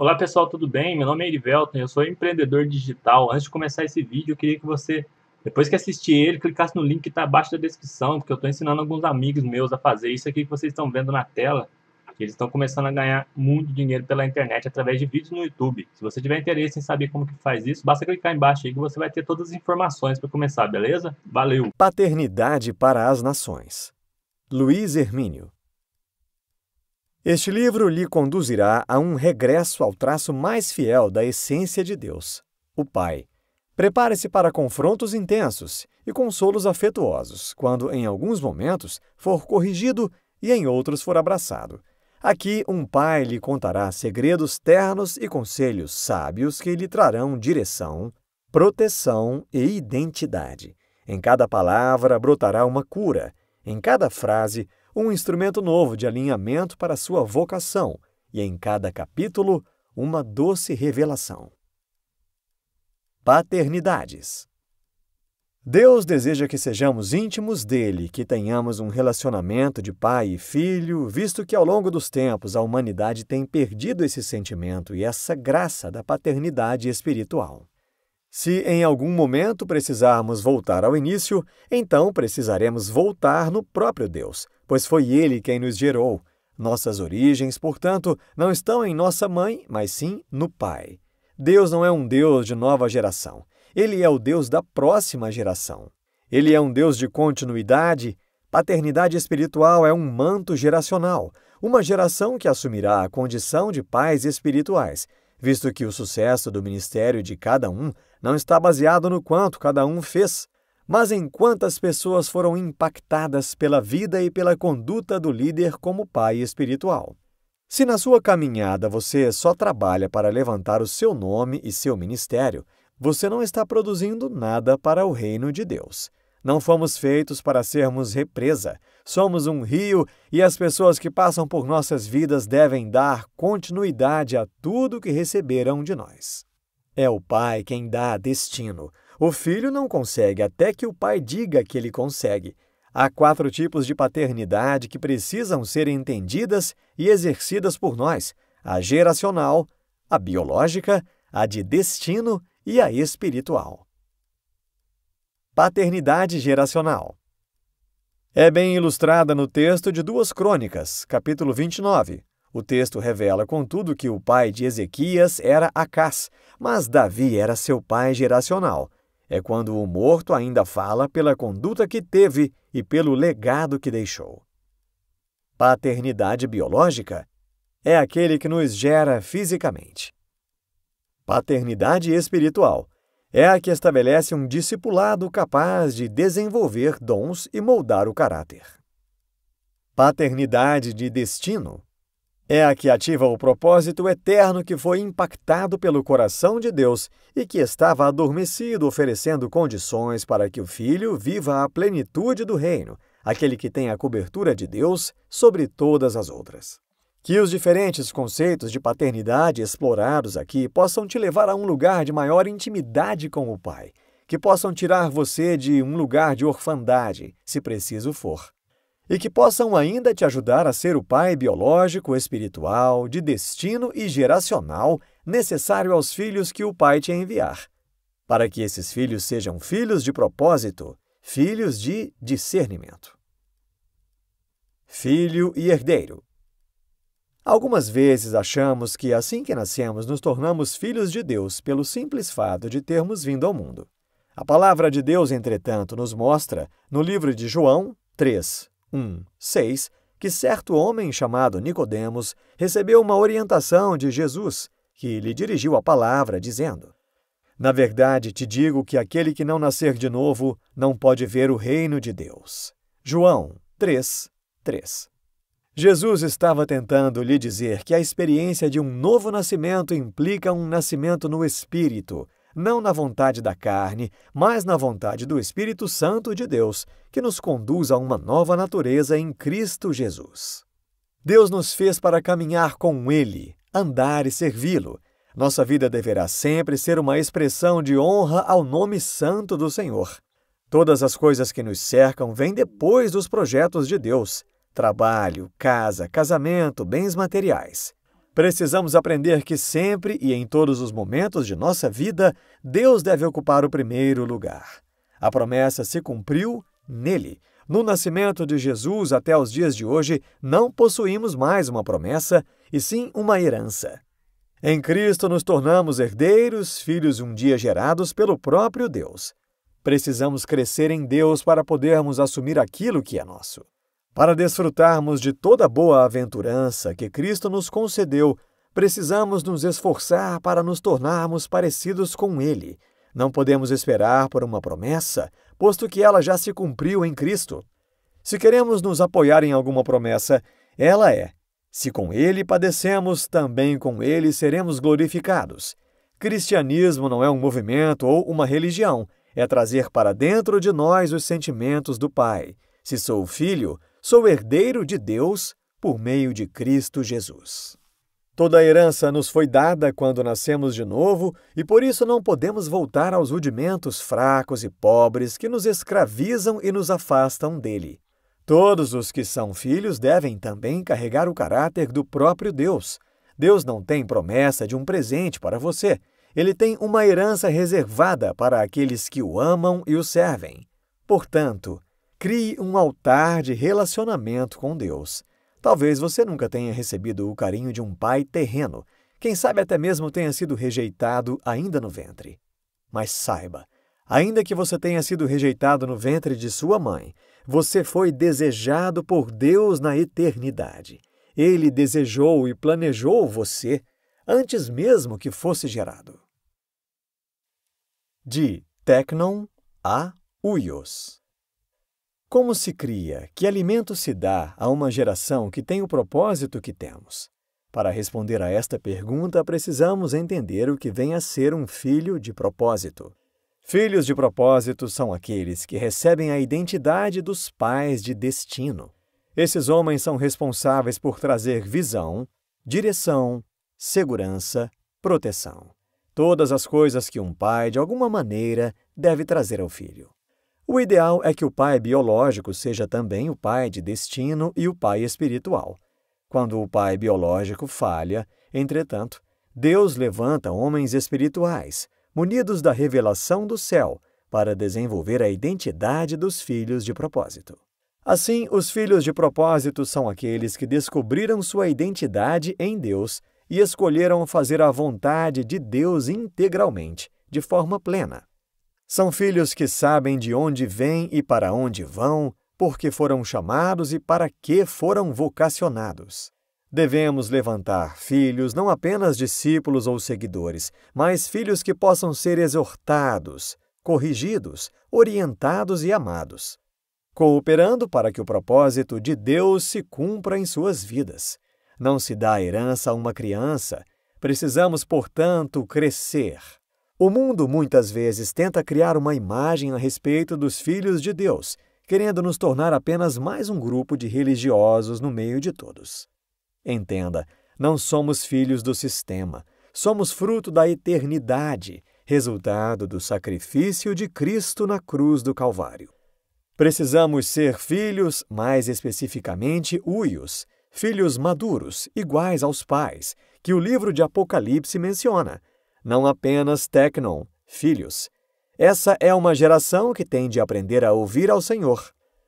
Olá pessoal, tudo bem? Meu nome é Erivelton, eu sou empreendedor digital. Antes de começar esse vídeo, eu queria que você, depois que assistir ele, clicasse no link que está abaixo da descrição, porque eu estou ensinando alguns amigos meus a fazer isso aqui que vocês estão vendo na tela. Eles estão começando a ganhar muito dinheiro pela internet através de vídeos no YouTube. Se você tiver interesse em saber como que faz isso, basta clicar embaixo aí que você vai ter todas as informações para começar, beleza? Valeu! Paternidade para as Nações Luiz Hermínio este livro lhe conduzirá a um regresso ao traço mais fiel da essência de Deus, o Pai. Prepare-se para confrontos intensos e consolos afetuosos, quando em alguns momentos for corrigido e em outros for abraçado. Aqui um pai lhe contará segredos ternos e conselhos sábios que lhe trarão direção, proteção e identidade. Em cada palavra brotará uma cura, em cada frase, um instrumento novo de alinhamento para sua vocação e, em cada capítulo, uma doce revelação. Paternidades Deus deseja que sejamos íntimos dele, que tenhamos um relacionamento de pai e filho, visto que ao longo dos tempos a humanidade tem perdido esse sentimento e essa graça da paternidade espiritual. Se em algum momento precisarmos voltar ao início, então precisaremos voltar no próprio Deus, pois foi Ele quem nos gerou. Nossas origens, portanto, não estão em nossa mãe, mas sim no Pai. Deus não é um Deus de nova geração. Ele é o Deus da próxima geração. Ele é um Deus de continuidade. Paternidade espiritual é um manto geracional, uma geração que assumirá a condição de pais espirituais, visto que o sucesso do ministério de cada um não está baseado no quanto cada um fez, mas em quantas pessoas foram impactadas pela vida e pela conduta do líder como pai espiritual. Se na sua caminhada você só trabalha para levantar o seu nome e seu ministério, você não está produzindo nada para o reino de Deus. Não fomos feitos para sermos represa. Somos um rio e as pessoas que passam por nossas vidas devem dar continuidade a tudo que receberam de nós. É o Pai quem dá destino. O filho não consegue até que o Pai diga que ele consegue. Há quatro tipos de paternidade que precisam ser entendidas e exercidas por nós: a geracional, a biológica, a de destino e a espiritual. Paternidade geracional. É bem ilustrada no texto de Duas Crônicas, capítulo 29. O texto revela, contudo, que o pai de Ezequias era Acás, mas Davi era seu pai geracional. É quando o morto ainda fala pela conduta que teve e pelo legado que deixou. Paternidade biológica é aquele que nos gera fisicamente. Paternidade espiritual é a que estabelece um discipulado capaz de desenvolver dons e moldar o caráter. Paternidade de destino é a que ativa o propósito eterno que foi impactado pelo coração de Deus e que estava adormecido, oferecendo condições para que o filho viva a plenitude do reino, aquele que tem a cobertura de Deus sobre todas as outras. Que os diferentes conceitos de paternidade explorados aqui possam te levar a um lugar de maior intimidade com o Pai, que possam tirar você de um lugar de orfandade, se preciso for, e que possam ainda te ajudar a ser o pai biológico, espiritual, de destino e geracional necessário aos filhos que o Pai te enviar, para que esses filhos sejam filhos de propósito, filhos de discernimento. Filho e herdeiro. Algumas vezes achamos que assim que nascemos nos tornamos filhos de Deus pelo simples fato de termos vindo ao mundo. A palavra de Deus, entretanto, nos mostra, no livro de João 3, 1, 6, que certo homem chamado Nicodemos recebeu uma orientação de Jesus, que lhe dirigiu a palavra, dizendo: Na verdade, te digo que aquele que não nascer de novo não pode ver o reino de Deus. João 3, 3. Jesus estava tentando lhe dizer que a experiência de um novo nascimento implica um nascimento no Espírito, não na vontade da carne, mas na vontade do Espírito Santo de Deus, que nos conduz a uma nova natureza em Cristo Jesus. Deus nos fez para caminhar com Ele, andar e servi-lo. Nossa vida deverá sempre ser uma expressão de honra ao nome santo do Senhor. Todas as coisas que nos cercam vêm depois dos projetos de Deus trabalho, casa, casamento, bens materiais. Precisamos aprender que sempre e em todos os momentos de nossa vida, Deus deve ocupar o primeiro lugar. A promessa se cumpriu nele. No nascimento de Jesus até os dias de hoje, não possuímos mais uma promessa, e sim uma herança. Em Cristo nos tornamos herdeiros, filhos um dia gerados pelo próprio Deus. Precisamos crescer em Deus para podermos assumir aquilo que é nosso. Para desfrutarmos de toda boa aventurança que Cristo nos concedeu, precisamos nos esforçar para nos tornarmos parecidos com Ele. Não podemos esperar por uma promessa, posto que ela já se cumpriu em Cristo. Se queremos nos apoiar em alguma promessa, ela é: se com Ele padecemos, também com Ele seremos glorificados. Cristianismo não é um movimento ou uma religião, é trazer para dentro de nós os sentimentos do Pai. Se sou filho, Sou herdeiro de Deus por meio de Cristo Jesus. Toda a herança nos foi dada quando nascemos de novo e por isso não podemos voltar aos rudimentos fracos e pobres que nos escravizam e nos afastam dele. Todos os que são filhos devem também carregar o caráter do próprio Deus. Deus não tem promessa de um presente para você. Ele tem uma herança reservada para aqueles que o amam e o servem. Portanto, Crie um altar de relacionamento com Deus. Talvez você nunca tenha recebido o carinho de um pai terreno, quem sabe até mesmo tenha sido rejeitado ainda no ventre. Mas saiba, ainda que você tenha sido rejeitado no ventre de sua mãe, você foi desejado por Deus na eternidade. Ele desejou e planejou você antes mesmo que fosse gerado. De Tecnon a Uios como se cria, que alimento se dá a uma geração que tem o propósito que temos? Para responder a esta pergunta, precisamos entender o que vem a ser um filho de propósito. Filhos de propósito são aqueles que recebem a identidade dos pais de destino. Esses homens são responsáveis por trazer visão, direção, segurança, proteção. Todas as coisas que um pai, de alguma maneira, deve trazer ao filho. O ideal é que o pai biológico seja também o pai de destino e o pai espiritual. Quando o pai biológico falha, entretanto, Deus levanta homens espirituais, munidos da revelação do céu, para desenvolver a identidade dos filhos de propósito. Assim, os filhos de propósito são aqueles que descobriram sua identidade em Deus e escolheram fazer a vontade de Deus integralmente, de forma plena. São filhos que sabem de onde vêm e para onde vão, porque foram chamados e para que foram vocacionados. Devemos levantar filhos, não apenas discípulos ou seguidores, mas filhos que possam ser exortados, corrigidos, orientados e amados, cooperando para que o propósito de Deus se cumpra em suas vidas. Não se dá herança a uma criança. Precisamos, portanto, crescer, o mundo muitas vezes tenta criar uma imagem a respeito dos filhos de Deus, querendo nos tornar apenas mais um grupo de religiosos no meio de todos. Entenda, não somos filhos do sistema, somos fruto da eternidade, resultado do sacrifício de Cristo na cruz do Calvário. Precisamos ser filhos, mais especificamente uios, filhos maduros, iguais aos pais, que o livro de Apocalipse menciona, não apenas Tecnon, filhos. Essa é uma geração que tem de aprender a ouvir ao Senhor.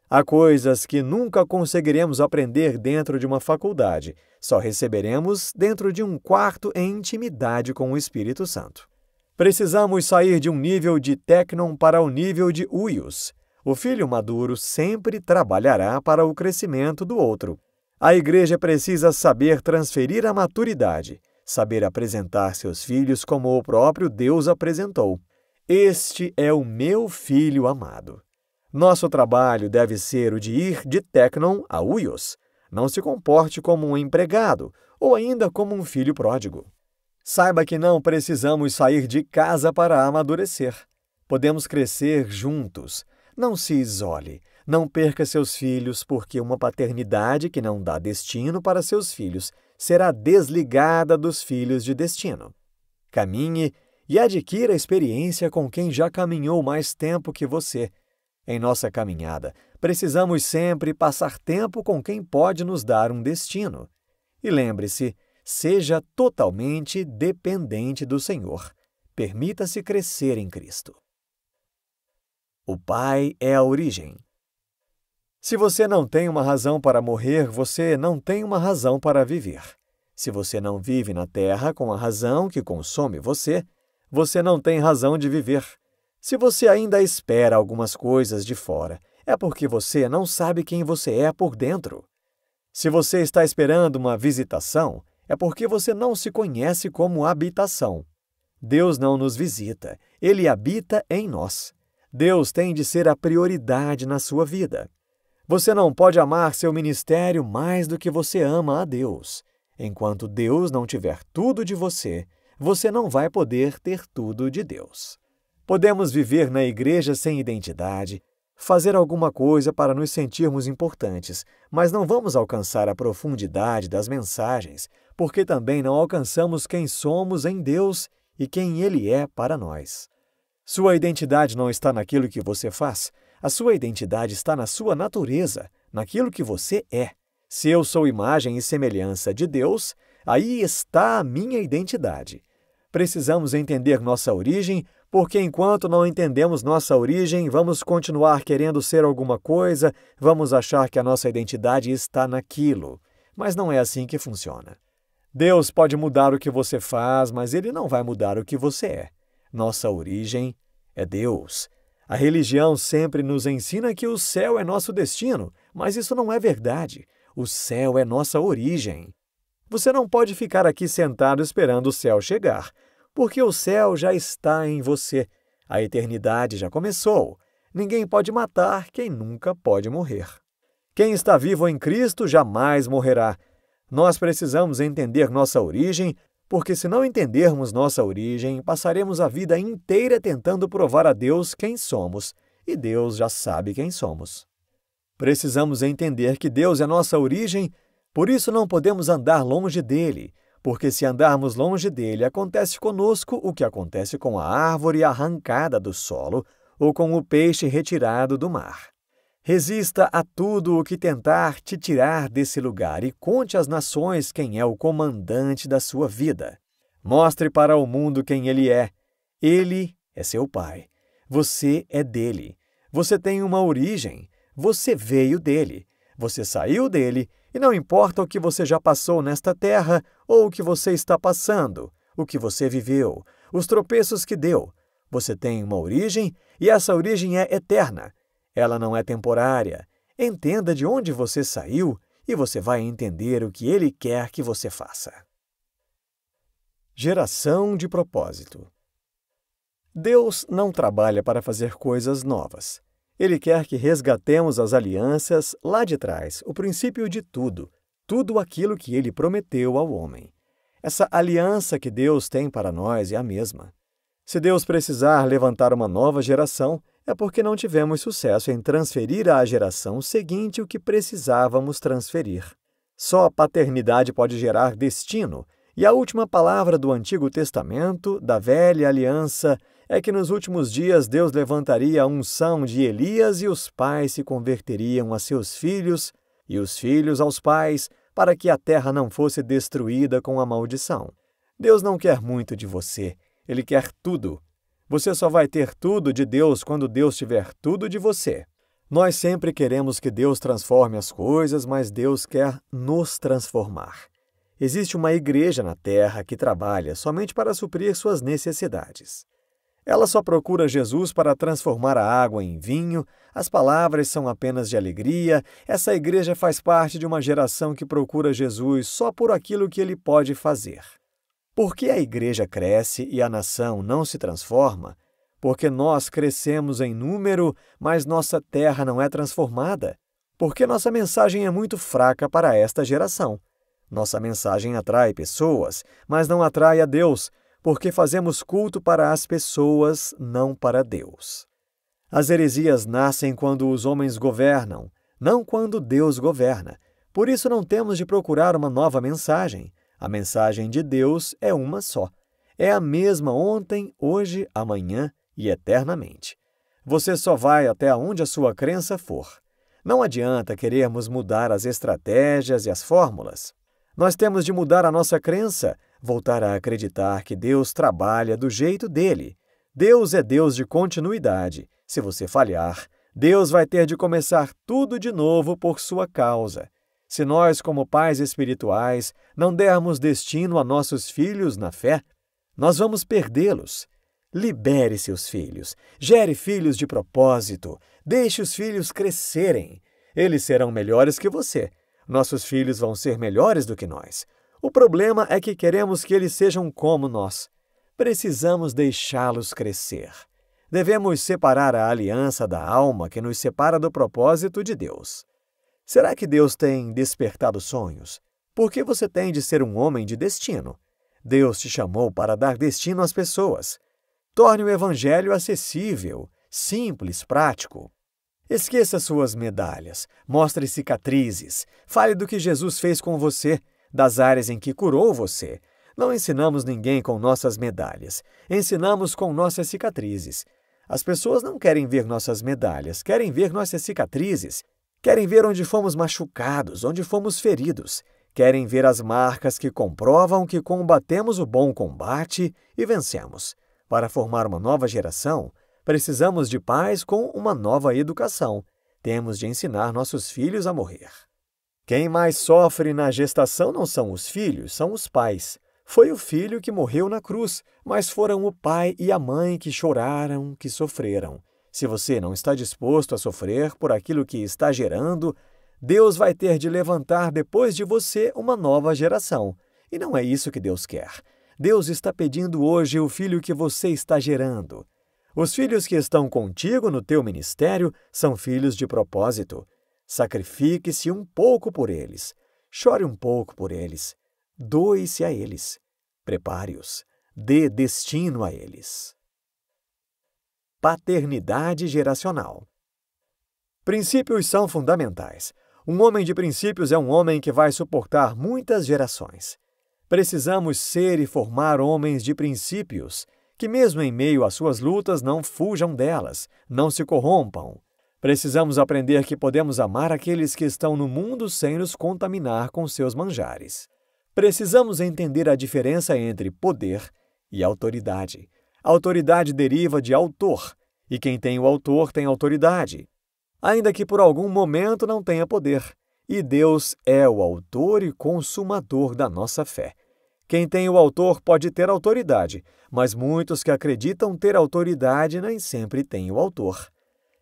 Há coisas que nunca conseguiremos aprender dentro de uma faculdade, só receberemos dentro de um quarto em intimidade com o Espírito Santo. Precisamos sair de um nível de Tecnon para o nível de Uius. O filho maduro sempre trabalhará para o crescimento do outro. A igreja precisa saber transferir a maturidade saber apresentar seus filhos como o próprio Deus apresentou. Este é o meu filho amado. Nosso trabalho deve ser o de ir de Tecnon a Uios. Não se comporte como um empregado ou ainda como um filho pródigo. Saiba que não precisamos sair de casa para amadurecer. Podemos crescer juntos. Não se isole. Não perca seus filhos, porque uma paternidade que não dá destino para seus filhos será desligada dos filhos de destino. Caminhe e adquira experiência com quem já caminhou mais tempo que você. Em nossa caminhada, precisamos sempre passar tempo com quem pode nos dar um destino. E lembre-se, seja totalmente dependente do Senhor. Permita-se crescer em Cristo. O Pai é a origem, se você não tem uma razão para morrer, você não tem uma razão para viver. Se você não vive na Terra com a razão que consome você, você não tem razão de viver. Se você ainda espera algumas coisas de fora, é porque você não sabe quem você é por dentro. Se você está esperando uma visitação, é porque você não se conhece como habitação. Deus não nos visita, ele habita em nós. Deus tem de ser a prioridade na sua vida. Você não pode amar seu ministério mais do que você ama a Deus. Enquanto Deus não tiver tudo de você, você não vai poder ter tudo de Deus. Podemos viver na igreja sem identidade, fazer alguma coisa para nos sentirmos importantes, mas não vamos alcançar a profundidade das mensagens, porque também não alcançamos quem somos em Deus e quem Ele é para nós. Sua identidade não está naquilo que você faz, a sua identidade está na sua natureza, naquilo que você é. Se eu sou imagem e semelhança de Deus, aí está a minha identidade. Precisamos entender nossa origem, porque enquanto não entendemos nossa origem, vamos continuar querendo ser alguma coisa, vamos achar que a nossa identidade está naquilo. Mas não é assim que funciona. Deus pode mudar o que você faz, mas ele não vai mudar o que você é. Nossa origem é Deus. A religião sempre nos ensina que o céu é nosso destino, mas isso não é verdade. O céu é nossa origem. Você não pode ficar aqui sentado esperando o céu chegar, porque o céu já está em você. A eternidade já começou. Ninguém pode matar quem nunca pode morrer. Quem está vivo em Cristo jamais morrerá. Nós precisamos entender nossa origem porque se não entendermos nossa origem, passaremos a vida inteira tentando provar a Deus quem somos, e Deus já sabe quem somos. Precisamos entender que Deus é nossa origem, por isso não podemos andar longe dele, porque se andarmos longe dele, acontece conosco o que acontece com a árvore arrancada do solo ou com o peixe retirado do mar. Resista a tudo o que tentar te tirar desse lugar e conte às nações quem é o comandante da sua vida. Mostre para o mundo quem ele é. Ele é seu pai. Você é dele. Você tem uma origem. Você veio dele. Você saiu dele. E não importa o que você já passou nesta terra ou o que você está passando, o que você viveu, os tropeços que deu, você tem uma origem e essa origem é eterna. Ela não é temporária. Entenda de onde você saiu e você vai entender o que ele quer que você faça. Geração de propósito. Deus não trabalha para fazer coisas novas. Ele quer que resgatemos as alianças lá de trás, o princípio de tudo, tudo aquilo que ele prometeu ao homem. Essa aliança que Deus tem para nós é a mesma. Se Deus precisar levantar uma nova geração, é porque não tivemos sucesso em transferir à geração seguinte o que precisávamos transferir. Só a paternidade pode gerar destino, e a última palavra do Antigo Testamento, da velha aliança, é que nos últimos dias Deus levantaria a unção de Elias e os pais se converteriam a seus filhos, e os filhos aos pais, para que a terra não fosse destruída com a maldição. Deus não quer muito de você, ele quer tudo você só vai ter tudo de Deus quando Deus tiver tudo de você. Nós sempre queremos que Deus transforme as coisas, mas Deus quer nos transformar. Existe uma igreja na terra que trabalha somente para suprir suas necessidades. Ela só procura Jesus para transformar a água em vinho, as palavras são apenas de alegria. Essa igreja faz parte de uma geração que procura Jesus só por aquilo que ele pode fazer. Porque a igreja cresce e a nação não se transforma? Porque nós crescemos em número, mas nossa terra não é transformada? Porque nossa mensagem é muito fraca para esta geração. Nossa mensagem atrai pessoas, mas não atrai a Deus, porque fazemos culto para as pessoas, não para Deus. As heresias nascem quando os homens governam, não quando Deus governa. Por isso não temos de procurar uma nova mensagem. A mensagem de Deus é uma só. É a mesma ontem, hoje, amanhã e eternamente. Você só vai até onde a sua crença for. Não adianta querermos mudar as estratégias e as fórmulas. Nós temos de mudar a nossa crença, voltar a acreditar que Deus trabalha do jeito dele. Deus é Deus de continuidade. Se você falhar, Deus vai ter de começar tudo de novo por sua causa. Se nós, como pais espirituais, não dermos destino a nossos filhos na fé, nós vamos perdê-los. Libere seus filhos, gere filhos de propósito, deixe os filhos crescerem. Eles serão melhores que você. Nossos filhos vão ser melhores do que nós. O problema é que queremos que eles sejam como nós. Precisamos deixá-los crescer. Devemos separar a aliança da alma que nos separa do propósito de Deus. Será que Deus tem despertado sonhos? Porque você tem de ser um homem de destino. Deus te chamou para dar destino às pessoas. Torne o Evangelho acessível, simples, prático. Esqueça suas medalhas, mostre cicatrizes, fale do que Jesus fez com você, das áreas em que curou você. Não ensinamos ninguém com nossas medalhas, ensinamos com nossas cicatrizes. As pessoas não querem ver nossas medalhas, querem ver nossas cicatrizes. Querem ver onde fomos machucados, onde fomos feridos. Querem ver as marcas que comprovam que combatemos o bom combate e vencemos. Para formar uma nova geração, precisamos de pais com uma nova educação. Temos de ensinar nossos filhos a morrer. Quem mais sofre na gestação não são os filhos, são os pais. Foi o filho que morreu na cruz, mas foram o pai e a mãe que choraram, que sofreram. Se você não está disposto a sofrer por aquilo que está gerando, Deus vai ter de levantar depois de você uma nova geração. E não é isso que Deus quer. Deus está pedindo hoje o filho que você está gerando. Os filhos que estão contigo no teu ministério são filhos de propósito. Sacrifique-se um pouco por eles. Chore um pouco por eles. Doe-se a eles. Prepare-os. Dê destino a eles paternidade geracional. Princípios são fundamentais. Um homem de princípios é um homem que vai suportar muitas gerações. Precisamos ser e formar homens de princípios, que, mesmo em meio às suas lutas, não fujam delas, não se corrompam. Precisamos aprender que podemos amar aqueles que estão no mundo sem nos contaminar com seus manjares. Precisamos entender a diferença entre poder e autoridade, Autoridade deriva de autor, e quem tem o autor tem autoridade, ainda que por algum momento não tenha poder. E Deus é o autor e consumador da nossa fé. Quem tem o autor pode ter autoridade, mas muitos que acreditam ter autoridade nem sempre têm o autor.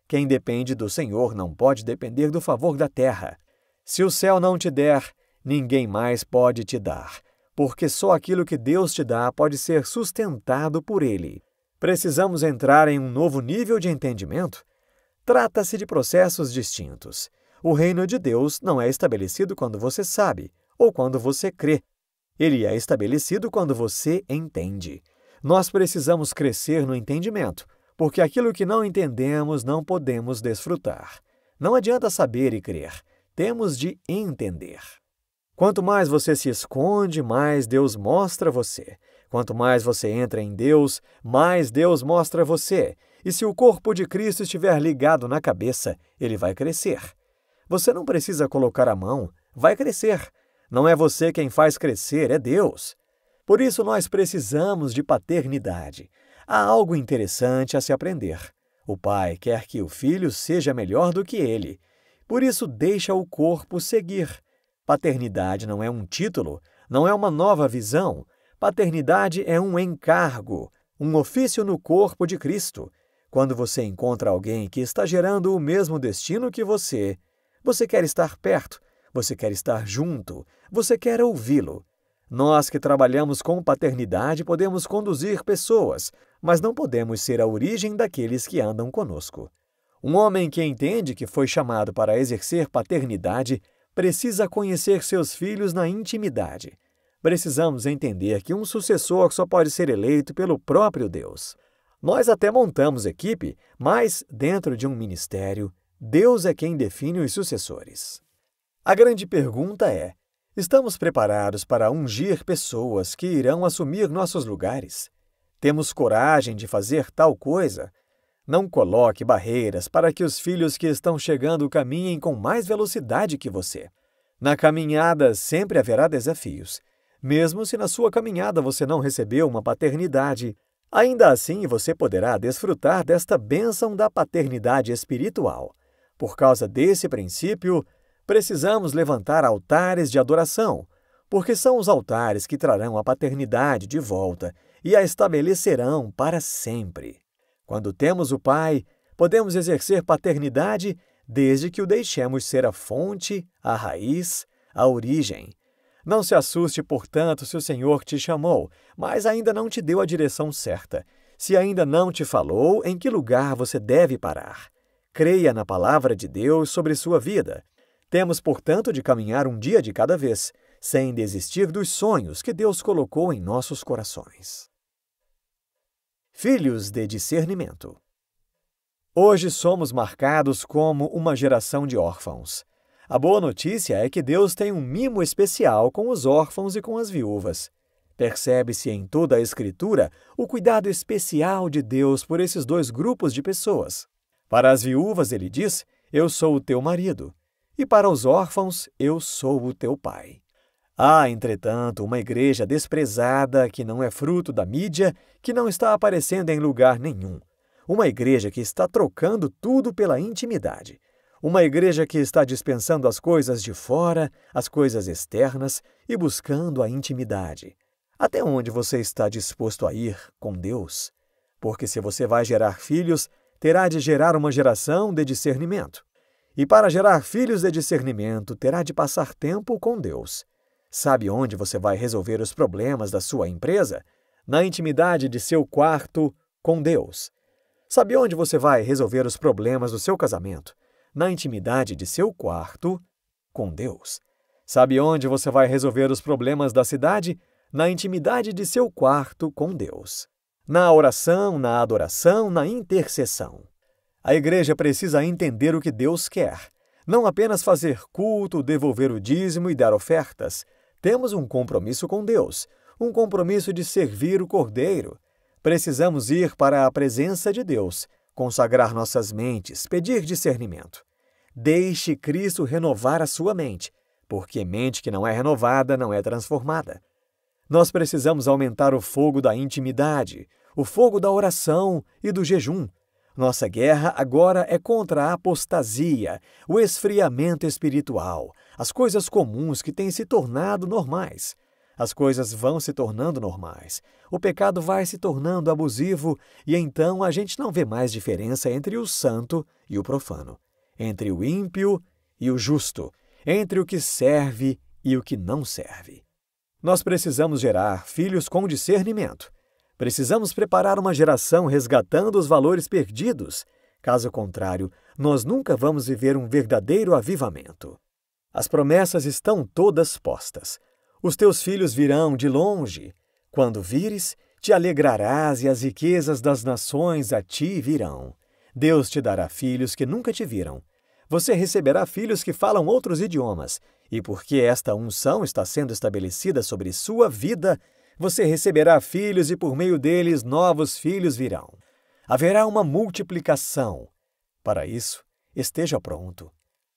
Quem depende do Senhor não pode depender do favor da terra. Se o céu não te der, ninguém mais pode te dar porque só aquilo que Deus te dá pode ser sustentado por Ele. Precisamos entrar em um novo nível de entendimento? Trata-se de processos distintos. O reino de Deus não é estabelecido quando você sabe ou quando você crê. Ele é estabelecido quando você entende. Nós precisamos crescer no entendimento, porque aquilo que não entendemos não podemos desfrutar. Não adianta saber e crer, temos de entender. Quanto mais você se esconde, mais Deus mostra você. Quanto mais você entra em Deus, mais Deus mostra você. E se o corpo de Cristo estiver ligado na cabeça, ele vai crescer. Você não precisa colocar a mão, vai crescer. Não é você quem faz crescer, é Deus. Por isso nós precisamos de paternidade. Há algo interessante a se aprender. O pai quer que o filho seja melhor do que ele. Por isso deixa o corpo seguir. Paternidade não é um título, não é uma nova visão. Paternidade é um encargo, um ofício no corpo de Cristo. Quando você encontra alguém que está gerando o mesmo destino que você, você quer estar perto, você quer estar junto, você quer ouvi-lo. Nós que trabalhamos com paternidade podemos conduzir pessoas, mas não podemos ser a origem daqueles que andam conosco. Um homem que entende que foi chamado para exercer paternidade precisa conhecer seus filhos na intimidade. Precisamos entender que um sucessor só pode ser eleito pelo próprio Deus. Nós até montamos equipe, mas dentro de um ministério, Deus é quem define os sucessores. A grande pergunta é: estamos preparados para ungir pessoas que irão assumir nossos lugares? Temos coragem de fazer tal coisa? Não coloque barreiras para que os filhos que estão chegando caminhem com mais velocidade que você. Na caminhada sempre haverá desafios. Mesmo se na sua caminhada você não recebeu uma paternidade, ainda assim você poderá desfrutar desta bênção da paternidade espiritual. Por causa desse princípio, precisamos levantar altares de adoração, porque são os altares que trarão a paternidade de volta e a estabelecerão para sempre. Quando temos o Pai, podemos exercer paternidade desde que o deixemos ser a fonte, a raiz, a origem. Não se assuste, portanto, se o Senhor te chamou, mas ainda não te deu a direção certa. Se ainda não te falou, em que lugar você deve parar? Creia na palavra de Deus sobre sua vida. Temos, portanto, de caminhar um dia de cada vez, sem desistir dos sonhos que Deus colocou em nossos corações. Filhos de discernimento. Hoje somos marcados como uma geração de órfãos. A boa notícia é que Deus tem um mimo especial com os órfãos e com as viúvas. Percebe-se em toda a Escritura o cuidado especial de Deus por esses dois grupos de pessoas. Para as viúvas, ele diz: Eu sou o teu marido. E para os órfãos, Eu sou o teu pai. Há, entretanto, uma igreja desprezada que não é fruto da mídia, que não está aparecendo em lugar nenhum. Uma igreja que está trocando tudo pela intimidade. Uma igreja que está dispensando as coisas de fora, as coisas externas e buscando a intimidade. Até onde você está disposto a ir com Deus? Porque se você vai gerar filhos, terá de gerar uma geração de discernimento. E para gerar filhos de discernimento, terá de passar tempo com Deus. Sabe onde você vai resolver os problemas da sua empresa? Na intimidade de seu quarto com Deus. Sabe onde você vai resolver os problemas do seu casamento? Na intimidade de seu quarto com Deus. Sabe onde você vai resolver os problemas da cidade? Na intimidade de seu quarto com Deus. Na oração, na adoração, na intercessão. A igreja precisa entender o que Deus quer, não apenas fazer culto, devolver o dízimo e dar ofertas, temos um compromisso com Deus, um compromisso de servir o Cordeiro. Precisamos ir para a presença de Deus, consagrar nossas mentes, pedir discernimento. Deixe Cristo renovar a sua mente, porque mente que não é renovada não é transformada. Nós precisamos aumentar o fogo da intimidade, o fogo da oração e do jejum. Nossa guerra agora é contra a apostasia, o esfriamento espiritual, as coisas comuns que têm se tornado normais. As coisas vão se tornando normais. O pecado vai se tornando abusivo e então a gente não vê mais diferença entre o santo e o profano, entre o ímpio e o justo, entre o que serve e o que não serve. Nós precisamos gerar filhos com discernimento. Precisamos preparar uma geração resgatando os valores perdidos. Caso contrário, nós nunca vamos viver um verdadeiro avivamento. As promessas estão todas postas. Os teus filhos virão de longe. Quando vires, te alegrarás e as riquezas das nações a ti virão. Deus te dará filhos que nunca te viram. Você receberá filhos que falam outros idiomas, e porque esta unção está sendo estabelecida sobre sua vida, você receberá filhos e por meio deles novos filhos virão. Haverá uma multiplicação. Para isso, esteja pronto.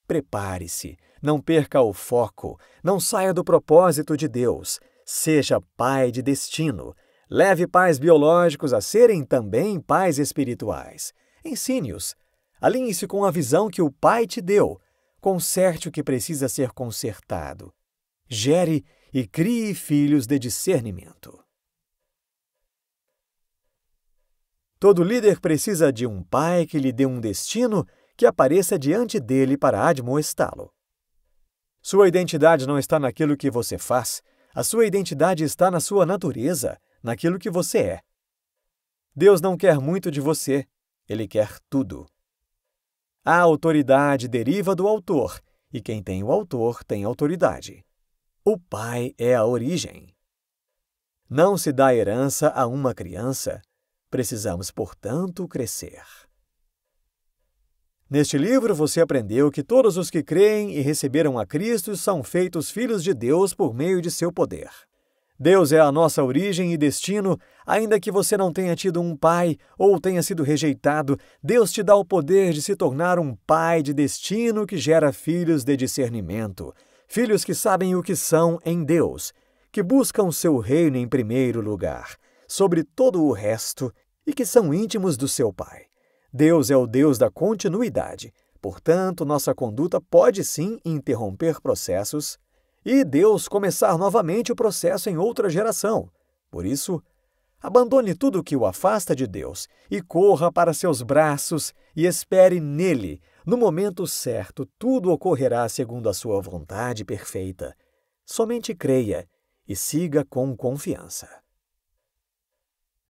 Prepare-se, não perca o foco, não saia do propósito de Deus, seja pai de destino, leve pais biológicos a serem também pais espirituais. Ensine-os. Alinhe-se com a visão que o Pai te deu. Conserte o que precisa ser consertado. Gere e crie filhos de discernimento. Todo líder precisa de um pai que lhe dê um destino que apareça diante dele para admoestá-lo. Sua identidade não está naquilo que você faz, a sua identidade está na sua natureza, naquilo que você é. Deus não quer muito de você, ele quer tudo. A autoridade deriva do autor, e quem tem o autor tem autoridade. O pai é a origem. Não se dá herança a uma criança. Precisamos, portanto, crescer. Neste livro, você aprendeu que todos os que creem e receberam a Cristo são feitos filhos de Deus por meio de seu poder. Deus é a nossa origem e destino, ainda que você não tenha tido um pai ou tenha sido rejeitado, Deus te dá o poder de se tornar um pai de destino que gera filhos de discernimento, filhos que sabem o que são em Deus, que buscam seu reino em primeiro lugar, sobre todo o resto, e que são íntimos do seu pai. Deus é o Deus da continuidade, portanto, nossa conduta pode sim interromper processos e Deus começar novamente o processo em outra geração. Por isso, abandone tudo o que o afasta de Deus e corra para seus braços e espere nele. No momento certo, tudo ocorrerá segundo a sua vontade perfeita. Somente creia e siga com confiança.